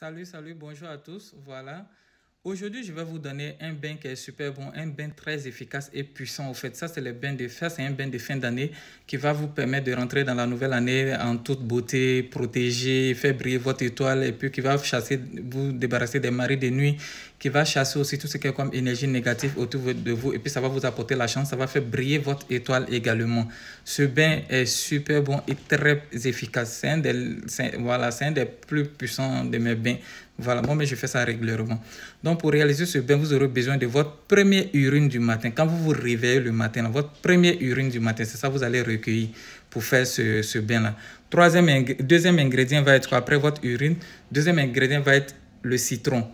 Salut, salut, bonjour à tous. Voilà, Aujourd'hui, je vais vous donner un bain qui est super bon, un bain très efficace et puissant. Au fait, ça, c'est le bain de fin, c'est un bain de fin d'année qui va vous permettre de rentrer dans la nouvelle année en toute beauté, protéger, faire briller votre étoile et puis qui va chasser, vous débarrasser des maris de nuit, qui va chasser aussi tout ce qui est comme énergie négative autour de vous et puis ça va vous apporter la chance, ça va faire briller votre étoile également. Ce bain est super bon et très efficace. C'est voilà, un des plus puissants de mes bains. Voilà, moi, mais je fais ça régulièrement. Donc, pour réaliser ce bain, vous aurez besoin de votre première urine du matin. Quand vous vous réveillez le matin, votre première urine du matin, c'est ça que vous allez recueillir pour faire ce, ce bain-là. Troisième, deuxième ingrédient va être, après votre urine, deuxième ingrédient va être le citron.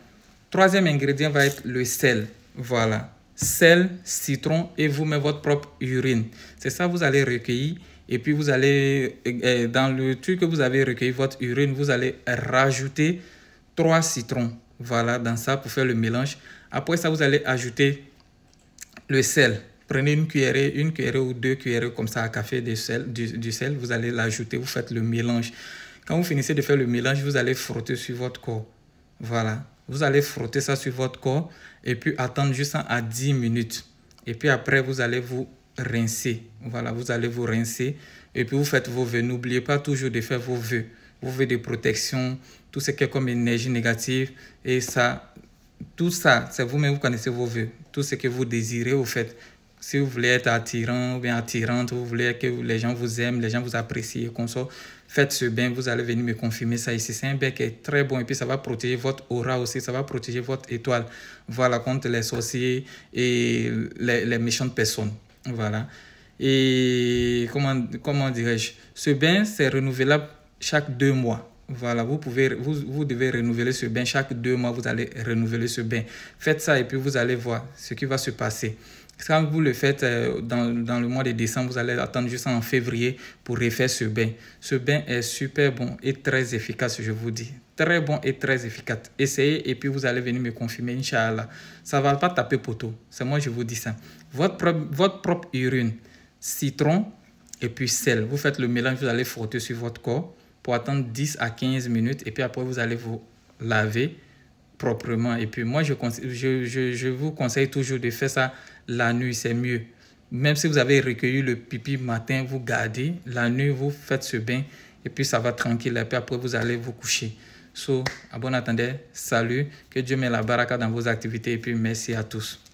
Troisième ingrédient va être le sel. Voilà, sel, citron et vous mettez votre propre urine. C'est ça vous allez recueillir. Et puis, vous allez, euh, dans le truc que vous avez recueilli, votre urine, vous allez rajouter Trois citrons. Voilà, dans ça pour faire le mélange. Après ça, vous allez ajouter le sel. Prenez une cuillerée, une cuillerée ou deux cuillerées comme ça à café de sel, du, sel. Vous allez l'ajouter, vous faites le mélange. Quand vous finissez de faire le mélange, vous allez frotter sur votre corps. Voilà. Vous allez frotter ça sur votre corps et puis attendre juste à 10 minutes. Et puis après, vous allez vous rincer. Voilà, vous allez vous rincer. Et puis vous faites vos vœux. N'oubliez pas toujours de faire vos vœux vous voulez des protections, tout ce qui est comme énergie négative. Et ça, tout ça, c'est vous-même, vous connaissez vos vœux. Tout ce que vous désirez, au fait. Si vous voulez être attirant ou bien attirante, vous voulez que les gens vous aiment, les gens vous apprécient, qu'on soit, faites ce bain, vous allez venir me confirmer ça ici. C'est un bain qui est très bon et puis ça va protéger votre aura aussi, ça va protéger votre étoile. Voilà, contre les sorciers et les, les méchantes personnes. Voilà. Et comment, comment dirais-je Ce bain, c'est renouvelable chaque deux mois. Voilà, vous, pouvez, vous, devez renouveler ce bain. Chaque deux mois, vous allez renouveler ce bain. Faites ça et puis vous allez voir ce qui va se passer. Quand vous le faites euh, dans, le mois de décembre, vous allez attendre jusqu'en février pour refaire ce bain. Ce bain est super bon et très efficace, je vous dis très bon et très efficace. Essayez et puis vous allez venir me confirmer, Inch'Allah. Ça ne va pas taper poteau. C'est moi, je vous dis ça. Votre, votre propre urine, citron et puis sel. Vous faites le mélange, vous allez frotter sur votre corps pour attendre 10 à 15 minutes et puis après vous allez vous laver proprement. Et puis moi, je, je, vous conseille toujours de faire ça la nuit, c'est mieux. Même si vous avez recueilli le pipi matin, vous gardez. La nuit, vous faites ce bain et puis ça va tranquille. Et puis après, vous allez vous coucher. So, à bon attendez, salut, que Dieu met la baraka dans vos activités et puis merci à tous.